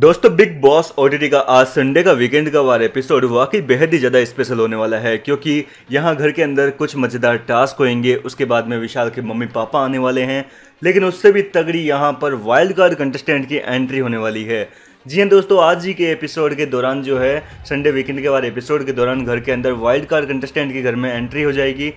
दोस्तों big boss OTT का आज संडे का वीकेंड का वाला एपिसोड वाकई बेहद ही ज़्यादा स्पेशल होने वाला है क्योंकि यहाँ घर के अंदर कुछ मज़ेदार टास्क होंगे उसके बाद में विशाल के मम्मी पापा आने वाले हैं लेकिन उससे भी तगड़ी यहाँ पर वाइल्ड कार्ड कंटेस्टेंट की एंट्री होने वाली है जी हाँ दोस्तों आज ही के एपिसोड के दौरान जो है संडे वीकेंड के बाद एपिसोड के दौरान घर के अंदर वाइल्ड कार्ड कंटेस्टेंट के घर में एंट्री हो जाएगी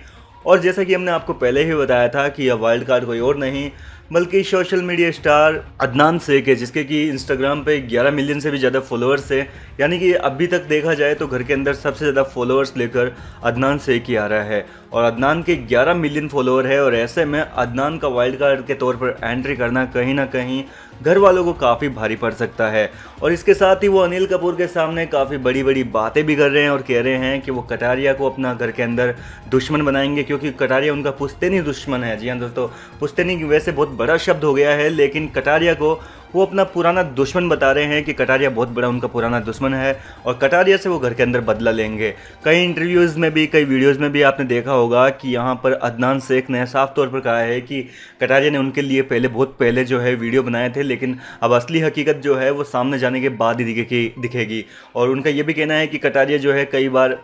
और जैसा कि हमने आपको पहले ही बताया था कि यह वाइल्ड कार्ड कोई और नहीं बल्कि social media star Adnan Shaikh है जिसके कि इंस्टाग्राम पे 11 मिलियन से भी ज़्यादा फॉलोअर्स है यानी कि अभी तक देखा जाए तो घर के अंदर सबसे ज़्यादा फॉलोअर्स लेकर अदनान शेख ही आ रहा है और अदनान के 11 मिलियन फॉलोअर है और ऐसे में अदनान का वाइल्ड कार्ड के तौर पर एंट्री करना कहीं ना कहीं घर वालों को काफ़ी भारी पड़ सकता है और इसके साथ ही वो अनिल कपूर के सामने काफ़ी बड़ी बड़ी बातें भी कर रहे हैं और कह रहे हैं कि वो कटारिया को अपना घर के अंदर दुश्मन बनाएंगे क्योंकि कटारिया उनका पुस्तैनी दुश्मन है जी हाँ दोस्तों पुश्तैनी वैसे बहुत बड़ा शब्द हो गया है लेकिन कटारिया को वो अपना पुराना दुश्मन बता रहे हैं कि कटारिया बहुत बड़ा उनका पुराना दुश्मन है और कटारिया से वो घर के अंदर बदला लेंगे कई इंटरव्यूज़ में भी कई वीडियोज़ में भी आपने देखा होगा कि यहाँ पर अदनान शेख ने साफ तौर पर कहा है कि कटारिया ने उनके लिए पहले बहुत पहले जो है वीडियो बनाए थे लेकिन अब असली हकीकत जो है वो सामने जाने के बाद ही दिखेगी दिखेगी और उनका ये भी कहना है कि कटारिया जो है कई बार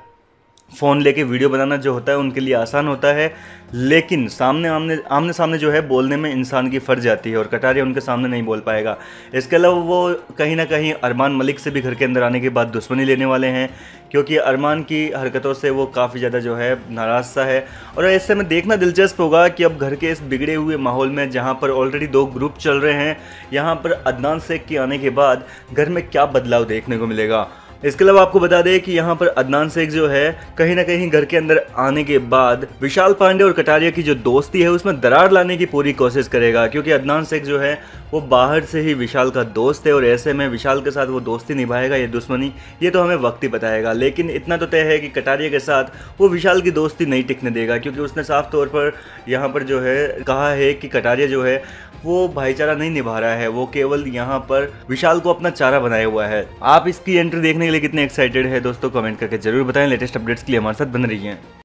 फ़ोन लेके वीडियो बनाना जो होता है उनके लिए आसान होता है लेकिन सामने आमने आमने सामने जो है बोलने में इंसान की फट जाती है और कटारिया उनके सामने नहीं बोल पाएगा इसके अलावा वो कहीं ना कहीं अरमान मलिक से भी घर के अंदर आने के बाद दुश्मनी लेने वाले हैं क्योंकि अरमान की हरकतों से वो काफ़ी ज़्यादा जो है नाराज़ सा है और ऐसे में देखना दिलचस्प होगा कि अब घर के इस बिगड़े हुए माहौल में जहाँ पर ऑलरेडी दो ग्रुप चल रहे हैं यहाँ पर अदनान शेख के आने के बाद घर में क्या बदलाव देखने को मिलेगा इसके अलावा आपको बता दें कि यहाँ पर अदनान शेख जो है कहीं ना कहीं घर के अंदर आने के बाद विशाल पांडे और कटारिया की जो दोस्ती है उसमें दरार लाने की पूरी कोशिश करेगा क्योंकि अदनान शेख जो है वो बाहर से ही विशाल का दोस्त है और ऐसे में विशाल के साथ वो दोस्ती निभाएगा या दुश्मनी ये तो हमें वक्त ही बताएगा लेकिन इतना तो तय है कि कटारिया के साथ वो विशाल की दोस्ती नहीं टिकने देगा क्योंकि उसने साफ तौर पर यहाँ पर जो है कहा है कि कटारिया जो है वो भाईचारा नहीं निभा रहा है वो केवल यहाँ पर विशाल को अपना चारा बनाया हुआ है आप इसकी एंट्री देखने के लिए कितने एक्साइटेड है दोस्तों कमेंट करके जरूर बताएं लेटेस्ट अपडेट्स के लिए हमारे साथ बन रही है